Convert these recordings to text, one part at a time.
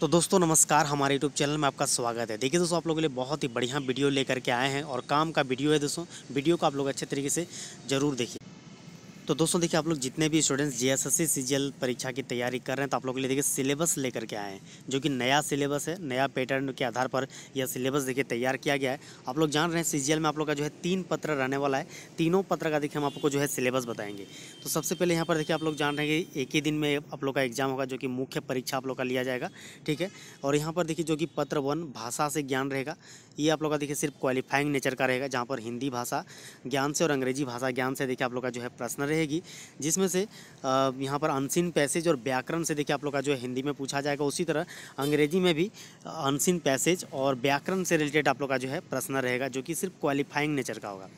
तो दोस्तों नमस्कार हमारे यूट्यूब चैनल में आपका स्वागत है देखिए दोस्तों आप लोगों के लिए बहुत ही बढ़िया वीडियो लेकर के आए हैं और काम का वीडियो है दोस्तों वीडियो को आप लोग अच्छे तरीके से ज़रूर देखिए तो दोस्तों देखिए आप लोग जितने भी स्टूडेंट्स जी एस एस परीक्षा की तैयारी कर रहे हैं तो आप लोग के लिए देखिए सिलेबस लेकर के आए हैं जो कि नया सिलेबस है नया पैटर्न के आधार पर यह सिलेबस देखिए तैयार किया गया है आप लोग जान रहे हैं सी में आप लोग का जो है तीन पत्र रहने वाला है तीनों पत्र का देखिए हम आपको जो है सिलेबस बताएंगे तो सबसे पहले यहाँ पर देखिए आप लोग जान रहे हैं कि एक ही दिन में आप लोग का एग्जाम होगा जो कि मुख्य परीक्षा आप लोग का लिया जाएगा ठीक है और यहाँ पर देखिए जो कि पत्र वन भाषा से ज्ञान रहेगा ये आप लोग का देखिए सिर्फ क्वालिफाइंग नेचर का रहेगा जहाँ पर हिंदी भाषा ज्ञान से और अंग्रेजी भाषा ज्ञान से देखिए आप लोग का जो है प्रश्न रहेगी जिसमें से यहाँ पर अनसिन पैसेज और व्याकरण से देखिए आप लोग का जो है हिंदी में पूछा जाएगा उसी तरह अंग्रेजी में भी अनसिन पैसेज और व्याकरण से रिलेटेड आप लोग का जो है प्रश्न रहेगा जो कि सिर्फ क्वालिफाइंग नेचर का होगा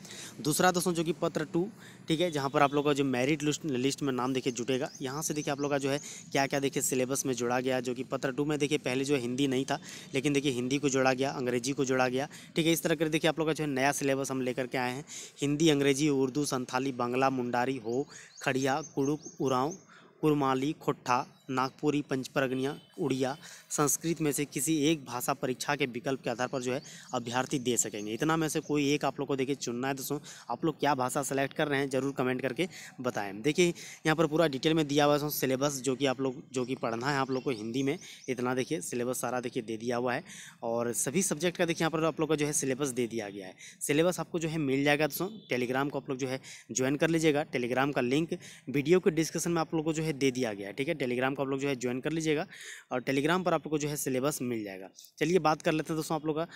दूसरा दोस्तों जो कि पत्र टू ठीक है जहाँ पर आप लोग का जो मेरिट लिस्ट लिस्ट में नाम देखिए जुटेगा यहाँ से देखिए आप लोग का जो है क्या क्या देखिए सिलेबस में जोड़ा गया जो कि पत्र टू में देखिए पहले जो हिंदी नहीं था लेकिन देखिए हिंदी को जोड़ा गया अंग्रेजी को जोड़ा गया ठीक है इस तरह कर देखिए आप लोग का जो है नया सिलेबस हम लेकर के आए हैं हिंदी अंग्रेजी उर्दू संथाली बांग्ला मुंडारी हो खड़िया कुड़ुक उराव कुरमाली खोटा नागपुरी पंचप्रगनिया उड़िया संस्कृत में से किसी एक भाषा परीक्षा के विकल्प के आधार पर जो है अभ्यर्थी दे सकेंगे इतना में से कोई एक आप लोग को देखिए चुनना है दोस्तों आप लोग क्या भाषा सेलेक्ट कर रहे हैं ज़रूर कमेंट करके बताएं देखिए यहाँ पर पूरा डिटेल में दिया हुआ है सिलेबस जो कि आप लोग जो कि पढ़ना है आप लोग को हिंदी में इतना देखिए सिलेबस सारा देखिए दे दिया हुआ है और सभी सब्जेक्ट का देखिए यहाँ पर आप लोग का जो है सिलेबस दे दिया गया है सिलेबस आपको जो है मिल जाएगा दोस्तों टेलीग्राम को आप लोग जो है ज्वाइन कर लीजिएगा टेलीग्राम का लिंक वीडियो के डिस्क्रिप्शन में आप लोग को जो है दे दिया गया है ठीक है टेलीग्राम को आप लोग जो है ज्वाइन कर लीजिएगा और टेलीग्राम पर आप लोग को जो है सिलेबस मिल जाएगा चलिए बात कर लेते हैं दोस्तों आप लोग का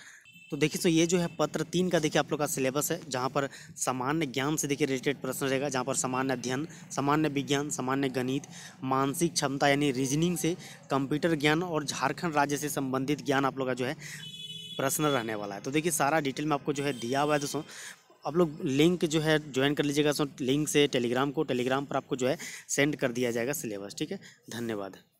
तो देखिए सो तो ये जो है पत्र तीन का देखिए आप लोग का सिलेबस है जहाँ पर सामान्य ज्ञान से देखिए रिलेटेड प्रश्न रहेगा जहाँ पर सामान्य अध्ययन सामान्य विज्ञान सामान्य गणित मानसिक क्षमता यानी रीजनिंग से कंप्यूटर ज्ञान और झारखंड राज्य से संबंधित ज्ञान आप लोग का जो है प्रश्न रहने वाला है तो देखिए सारा डिटेल में आपको जो है दिया हुआ है दोस्तों आप लोग लिंक जो है ज्वाइन कर लीजिएगा लिंक से टेलीग्राम को टेलीग्राम पर आपको जो है सेंड कर दिया जाएगा सिलेबस ठीक है धन्यवाद